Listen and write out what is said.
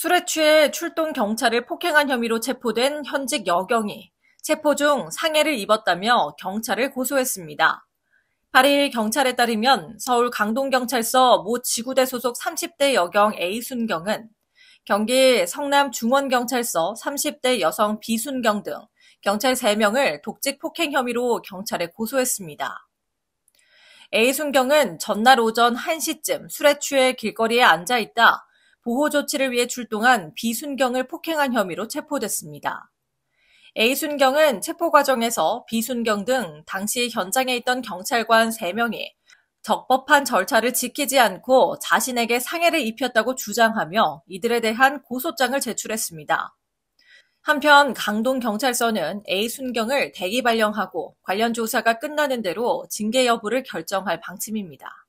술에 취해 출동 경찰을 폭행한 혐의로 체포된 현직 여경이 체포 중 상해를 입었다며 경찰을 고소했습니다. 8일 경찰에 따르면 서울 강동경찰서 모 지구대 소속 30대 여경 A순경은 경기 성남 중원경찰서 30대 여성 B순경 등 경찰 3명을 독직 폭행 혐의로 경찰에 고소했습니다. A순경은 전날 오전 1시쯤 술에 취해 길거리에 앉아 있다 보호 조치를 위해 출동한 비순경을 폭행한 혐의로 체포됐습니다. A순경은 체포 과정에서 비순경등 당시 현장에 있던 경찰관 3명이 적법한 절차를 지키지 않고 자신에게 상해를 입혔다고 주장하며 이들에 대한 고소장을 제출했습니다. 한편 강동경찰서는 A순경을 대기 발령하고 관련 조사가 끝나는 대로 징계 여부를 결정할 방침입니다.